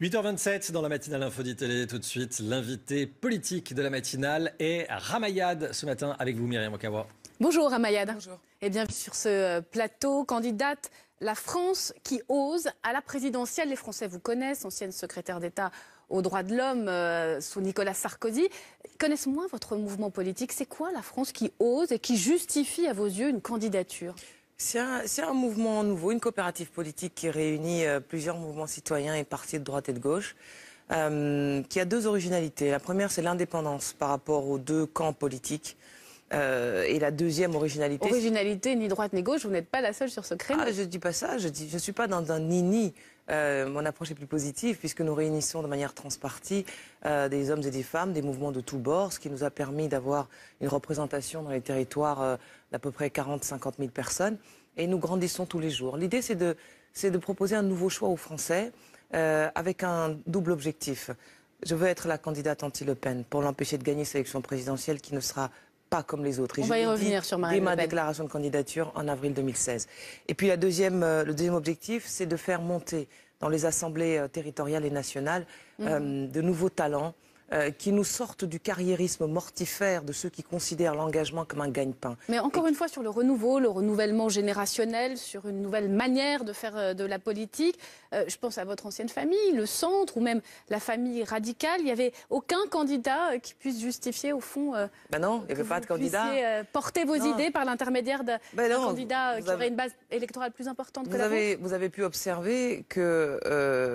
8h27 dans la matinale de Télé, tout de suite, l'invité politique de la matinale est Ramayad ce matin avec vous Myriam Okawa. Bonjour Ramayad. Bonjour. Et bienvenue sur ce euh, plateau, candidate la France qui ose à la présidentielle. Les Français vous connaissent, ancienne secrétaire d'État aux droits de l'homme euh, sous Nicolas Sarkozy. Connaissent moins votre mouvement politique. C'est quoi la France qui ose et qui justifie à vos yeux une candidature c'est un, mouvement nouveau, une coopérative politique qui réunit euh, plusieurs mouvements citoyens et partis de droite et de gauche, euh, qui a deux originalités. La première, c'est l'indépendance par rapport aux deux camps politiques. Euh, et la deuxième originalité. Originalité, ni droite ni gauche, vous n'êtes pas la seule sur ce créneau. Ah, je ne dis pas ça, je ne je suis pas dans un nini. Euh, mon approche est plus positive puisque nous réunissons de manière transpartie euh, des hommes et des femmes, des mouvements de tous bords, ce qui nous a permis d'avoir une représentation dans les territoires d'à peu près 40-50 000 personnes. Et nous grandissons tous les jours. L'idée, c'est de, de, proposer un nouveau choix aux Français avec un double objectif. Je veux être la candidate anti-Le Pen pour l'empêcher de gagner cette élection présidentielle qui ne sera pas comme les autres. Et je vais y revenir sur ma déclaration de candidature en avril 2016. Et puis la deuxième, euh, le deuxième objectif, c'est de faire monter dans les assemblées euh, territoriales et nationales mhm. euh, de nouveaux talents euh, qui nous sortent du carriérisme mortifère de ceux qui considèrent l'engagement comme un gagne-pain. Mais encore une fois, sur le renouveau, le renouvellement générationnel, sur une nouvelle manière de faire euh, de la politique, euh, je pense à votre ancienne famille, le centre ou même la famille radicale, il n'y avait aucun candidat qui puisse justifier au fond. ben non, il n'y pas de candidat. porter vos idées par l'intermédiaire d'un bah candidat qui aurait une base électorale plus importante que la avez, Vous avez pu observer que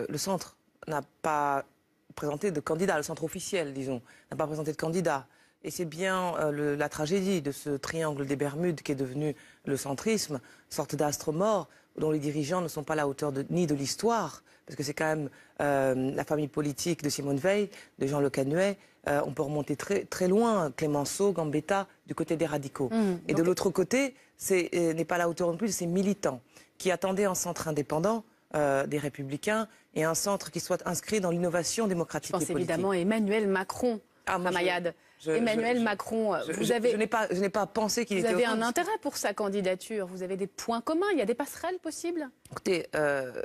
le centre n'a pas présenté de candidat, le centre officiel, disons, n'a pas présenté de candidat. Et c'est bien euh, la tragédie de ce triangle des Bermudes qui est devenu le centrisme, sorte d'astre mort dont les dirigeants ne sont pas à la hauteur ni de l'histoire, parce que c'est quand même euh, la famille politique de Simone Veil, de Jean Le Canuet. Euh, on peut remonter très, très loin, Clémenceau, Gambetta, du côté des radicaux. Mmh, Et de l'autre côté, n'est pas la hauteur non plus de ces militants qui attendaient un centre indépendant euh, des Républicains et un centre qui soit inscrit dans l'innovation démocratique. Je pense et évidemment Emmanuel Macron. Ah, Emmanuel Macron, vous avez. Je, n'ai pas, pensé qu'il était. Vous avez un intérêt pour sa candidature. Vous avez des points communs. Il y a des passerelles possibles. Écoutez, euh,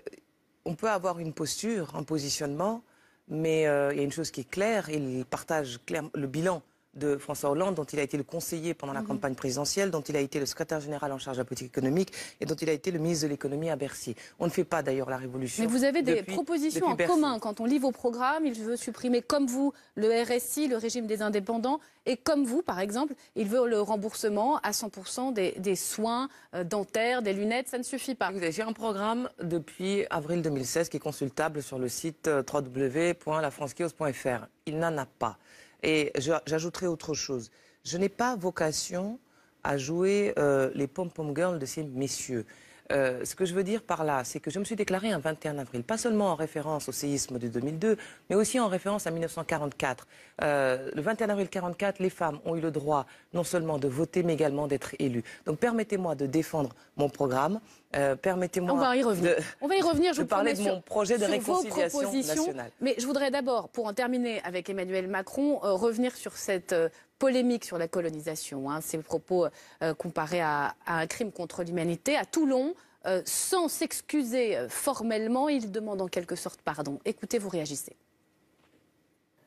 on peut avoir une posture, un positionnement, mais euh, il y a une chose qui est claire. Il partage clairement le bilan de François Hollande, dont il a été le conseiller pendant la mhm. campagne présidentielle, dont il a été le secrétaire général en charge de la politique économique et dont il a été le ministre de l'économie à Bercy. On ne fait pas d'ailleurs la révolution. Mais vous avez des propositions en commun. Quand on lit vos programmes, il veut supprimer comme vous le RSI, le régime des indépendants, et comme vous, par exemple, il veut le remboursement à 100% des, soins euh, dentaires, des lunettes. Ça ne suffit pas. J'ai un programme depuis avril 2016 qui est consultable sur le site euh, www.lafrancekios.fr. Il n'en a pas. Et j'ajouterai autre chose. Je n'ai pas vocation à jouer euh, les pom-pom girls de ces messieurs. Euh, ce que je veux dire par là, c'est que je me suis déclarée un 21 avril, pas seulement en référence au séisme de 2002, mais aussi en référence à 1944. Euh, le 21 avril 1944, les femmes ont eu le droit non seulement de voter, mais également d'être élues. Donc permettez-moi de défendre mon programme. Euh, permettez-moi. On va y revenir. On va y revenir. Je, vous parlais de mon projet de réconciliation nationale. Mais je voudrais d'abord, pour en terminer avec Emmanuel Macron, revenir sur cette polémique sur la colonisation. Hein, ses propos euh, comparés à, un crime contre l'humanité. À Toulon, euh, sans s'excuser euh, formellement, il demande en quelque sorte pardon. Écoutez, vous réagissez.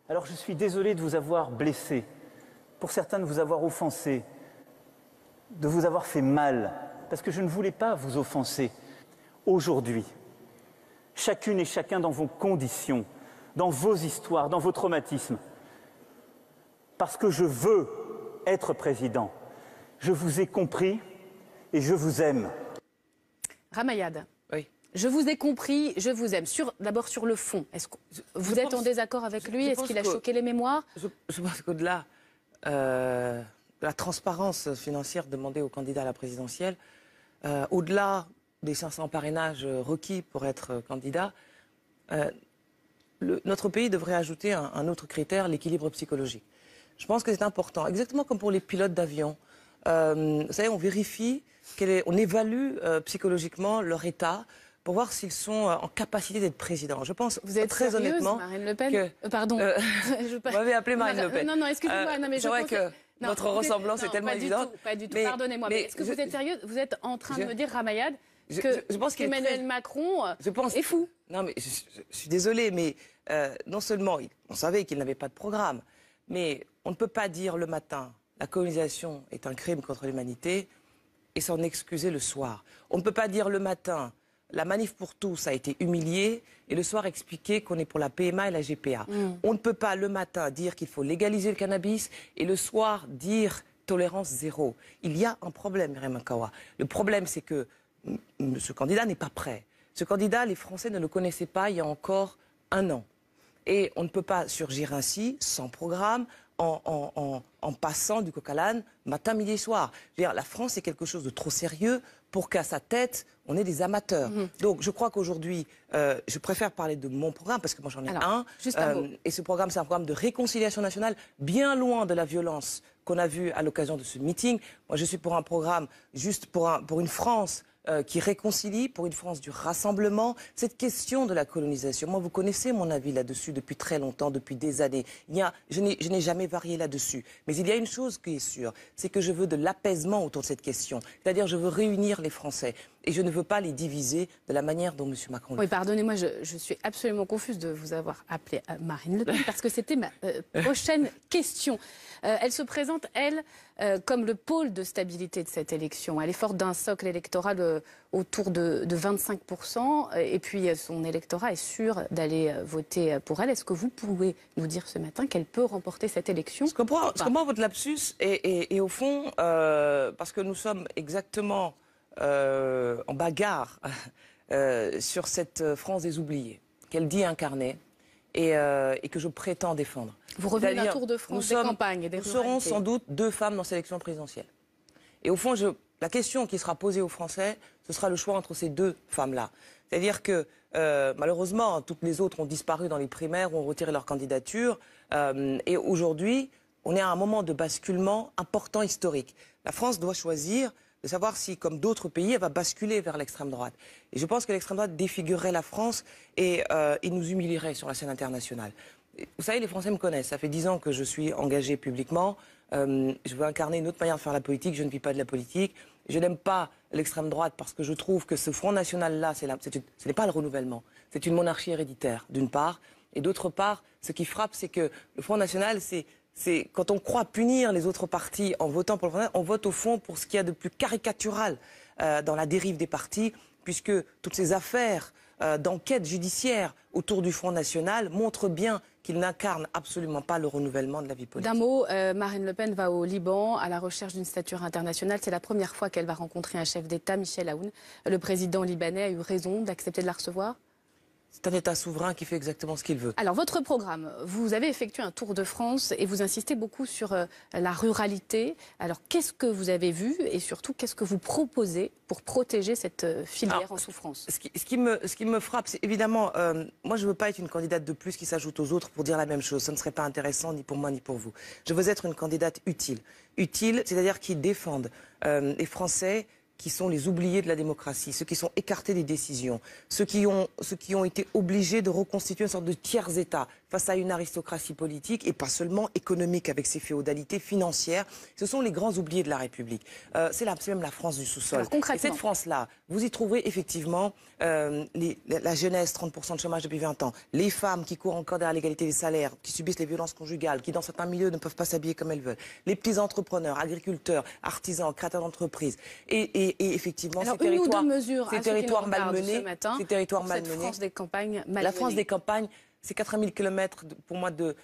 Alors je suis désolé de vous avoir blessé, pour certains de vous avoir offensé, de vous avoir fait mal, parce que je ne voulais pas vous offenser. Aujourd'hui, chacune et chacun dans vos conditions, dans vos histoires, dans vos traumatismes, parce que je veux être président. Je vous ai compris et je vous aime. Ramayad. Oui. Je vous ai compris, je vous aime. D'abord sur le fond, vous êtes en désaccord avec lui Est-ce qu'il a choqué les mémoires je, pense qu'au-delà de euh, la transparence financière demandée aux candidats à la présidentielle, euh, au-delà des 500 parrainages requis pour être candidat, euh, notre pays devrait ajouter un autre critère, l'équilibre psychologique. Je pense que c'est important. Exactement comme pour les pilotes d'avion. Euh, vous savez, on vérifie, on évalue euh, psychologiquement leur état pour voir s'ils sont euh, en capacité d'être président. Je pense vous êtes très honnêtement Marine Le Pen. pardon. je Vous m'avez appelé Marine Le Pen. Non, non, excusez-moi. Non, mais je pense que... votre ressemblance est tellement évidente. pas du tout, pardonnez-moi. Mais, est-ce que vous êtes sérieux Vous êtes en train de me dire, Ramayad, que je, pense Emmanuel Macron je pense, est fou. Non, mais je, suis désolé. mais non seulement on savait qu'il n'avait pas de programme, mais on ne peut pas dire le matin la colonisation est un crime contre l'humanité et s'en excuser le soir. On ne peut pas dire le matin la manif pour tous a été humiliée et le soir expliquer qu'on est pour la PMA et la GPA. Mm. On ne peut pas le matin dire qu'il faut légaliser le cannabis et le soir dire tolérance zéro. Il y a un problème, Remakawa. Le problème, c'est que ce candidat n'est pas prêt. Ce candidat, les Français ne le connaissaient pas il y a encore un an. Et on ne peut pas surgir ainsi, sans programme, en, passant du coq à l'âne matin, midi et soir. la France est quelque chose de trop sérieux pour qu'à sa tête, on ait des amateurs. Mhm. Donc je crois qu'aujourd'hui, euh, je préfère parler de mon programme, parce que moi j'en ai un. Euh, et ce programme, c'est un programme de réconciliation nationale, bien loin de la violence qu'on a vue à l'occasion de ce meeting. Moi je suis pour un programme juste pour une France euh, qui réconcilie pour une France du rassemblement cette question de la colonisation. Moi, vous connaissez mon avis là-dessus depuis très longtemps, depuis des années. je n'ai jamais varié là-dessus. Mais il y a une chose qui est sûre, c'est que je veux de l'apaisement autour de cette question. C'est-à-dire, je veux réunir les Français et je ne veux pas les diviser de la manière dont M. Macron. Oui, pardonnez-moi, je, suis absolument confuse de vous avoir appelé euh, Marine Le Pen parce que c'était ma euh, prochaine question. Euh, elle se présente, elle, comme le pôle de stabilité de cette élection. Elle est forte d'un socle électoral autour de, 25%, et puis son électorat est sûr d'aller voter pour elle. Est-ce que vous pouvez nous dire ce matin qu'elle peut remporter cette élection Je comprends, votre lapsus, et, et au fond, parce que nous sommes exactement euh, en bagarre euh, sur cette France des oubliés, qu'elle dit incarner euh, et, que je prétends défendre. Vous revenez à Tour de France des campagne campagnes des Nous serons sans doute deux femmes dans cette élection présidentielle. Et au fond, la question qui sera posée aux Français, ce sera le choix entre ces deux femmes-là. C'est-à-dire que malheureusement, toutes les autres ont disparu dans les primaires, ont retiré leur candidature. et aujourd'hui, on est à un moment de basculement important historique la France doit choisir de savoir si, comme d'autres pays, elle va basculer vers l'extrême droite. Et je pense que l'extrême droite défigurerait la France et, euh, nous humilierait sur la scène internationale. vous savez, les Français me connaissent. Ça fait dix ans que je suis engagé publiquement. Euh, je veux incarner une autre manière de faire la politique. Je ne vis pas de la politique. Je n'aime pas l'extrême droite parce que je trouve que ce Front National-là, ce n'est pas le renouvellement. C'est une monarchie héréditaire, d'une part. Et d'autre part, ce qui frappe, c'est que le Front National, c'est c'est quand on croit punir les autres partis en votant pour le Front National, on vote au fond pour ce qu'il y a de plus caricatural euh, dans la dérive des partis, puisque toutes ces affaires euh, d'enquête judiciaire autour du Front National montrent bien qu'il n'incarne absolument pas le renouvellement de la vie politique. D'un mot, euh, Marine Le Pen va au Liban à la recherche d'une stature internationale. C'est la première fois qu'elle va rencontrer un chef d'État, Michel Aoun. Le président libanais a eu raison d'accepter de la recevoir c'est un État souverain qui fait exactement ce qu'il veut. Alors, votre programme, vous avez effectué un tour de France et vous insistez beaucoup sur euh, la ruralité. Alors, qu'est-ce que vous avez vu et surtout, qu'est-ce que vous proposez pour protéger cette euh, filière en souffrance ce qui, me, frappe, c'est évidemment, euh, moi, je ne veux pas être une candidate de plus qui s'ajoute aux autres pour dire la même chose. Ce ne serait pas intéressant ni pour moi ni pour vous. Je veux être une candidate utile. Utile, c'est-à-dire qui défende les Français qui sont les oubliés de la démocratie, ceux qui sont écartés des décisions, ceux qui ont, été obligés de reconstituer une sorte de tiers-État, face à une aristocratie politique et pas seulement économique avec ses féodalités financières. Ce sont les grands oubliés de la République. Euh, c'est même la France du sous-sol. Cette France-là, vous y trouverez effectivement euh, la jeunesse, 30% de chômage depuis 20 ans, les femmes qui courent encore derrière l'égalité des salaires, qui subissent les violences conjugales, qui dans certains milieux ne peuvent pas s'habiller comme elles veulent, les petits entrepreneurs, agriculteurs, artisans, créateurs d'entreprises. Et, effectivement, ces territoires, ces malmenés, ces territoires malmenés, La France des campagnes c'est 80 000 kilomètres pour moi de,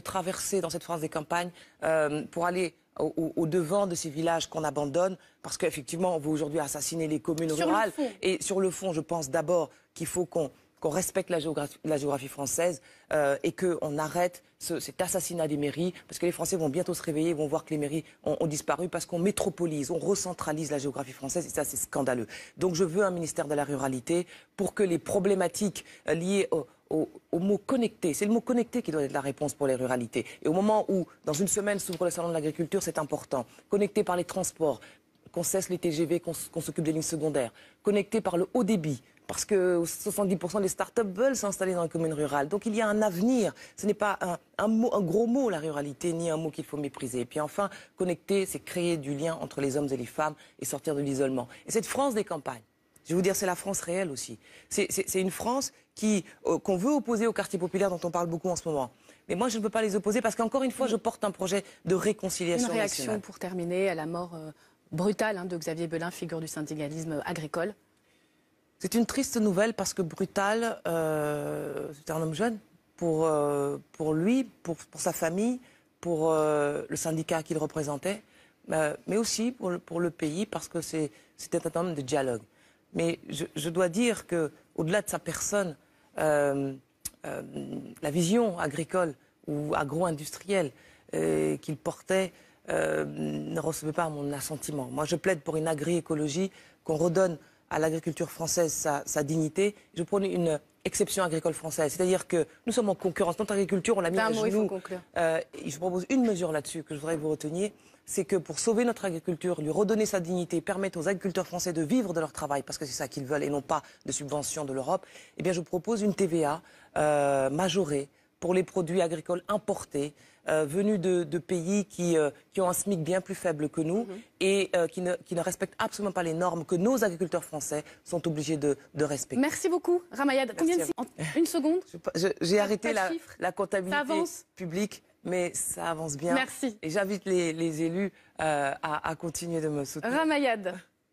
traverser dans cette France des campagnes euh, pour aller au, devant de ces villages qu'on abandonne, parce qu'effectivement, on veut aujourd'hui assassiner les communes rurales. Et sur le fond, je pense d'abord qu'il faut qu'on respecte la géographie, française euh, et qu'on arrête cet assassinat des mairies, parce que les Français vont bientôt se réveiller, vont voir que les mairies ont, disparu, parce qu'on métropolise, on recentralise la géographie française, et ça c'est scandaleux. Donc je veux un ministère de la ruralité pour que les problématiques euh, liées au, au, mot connecter, C'est le mot connecté qui doit être la réponse pour les ruralités. Et au moment où, dans une semaine, s'ouvre le salon de l'agriculture, c'est important. Connecté par les transports, qu'on cesse les TGV, qu'on s'occupe des lignes secondaires. Connecté par le haut débit, parce que 70% des start-up veulent s'installer dans les communes rurales. Donc il y a un avenir. Ce n'est pas un, un, gros mot, la ruralité, ni un mot qu'il faut mépriser. Et puis enfin, connecter, c'est créer du lien entre les hommes et les femmes et sortir de l'isolement. Et cette France des campagnes, je vais vous dire, c'est la France réelle aussi. C'est une France qui euh, qu'on veut opposer aux quartiers populaires dont on parle beaucoup en ce moment. Mais moi, je ne peux pas les opposer parce qu'encore une fois, je porte un projet de réconciliation. Une réaction pour terminer à la mort euh, brutale hein, de Xavier Belin, figure du syndicalisme agricole. C'est une triste nouvelle parce que brutal, euh, c'était un homme jeune pour, euh, pour lui, pour, sa famille, pour le syndicat qu'il représentait, mais aussi pour le pays parce que c'était un homme de dialogue. Mais je, dois dire que, au-delà de sa personne, euh, euh, la vision agricole ou agro-industrielle euh, qu'il portait ne recevait pas mon assentiment. Moi, je plaide pour une agri-écologie qu'on redonne à l'agriculture française sa, dignité. Je prône une exception agricole française. C'est-à-dire que nous sommes en concurrence. Notre agriculture, on l'a mis à genoux. Euh, je propose une mesure là-dessus que je voudrais que vous reteniez. C'est que pour sauver notre agriculture, lui redonner sa dignité, permettre aux agriculteurs français de vivre de leur travail, parce que c'est ça qu'ils veulent et non pas de subventions de l'Europe, eh bien je propose une TVA euh, majorée pour les produits agricoles importés euh, venus de, pays qui, euh, qui, ont un SMIC bien plus faible que nous mhm. et euh, qui, ne, qui, ne, respectent absolument pas les normes que nos agriculteurs français sont obligés de, respecter. Merci beaucoup, Ramayad. Combien de... Une seconde J'ai arrêté la, la, comptabilité publique. Mais ça avance bien. Merci. Et j'invite les, élus à, à continuer de me soutenir. Ramayad.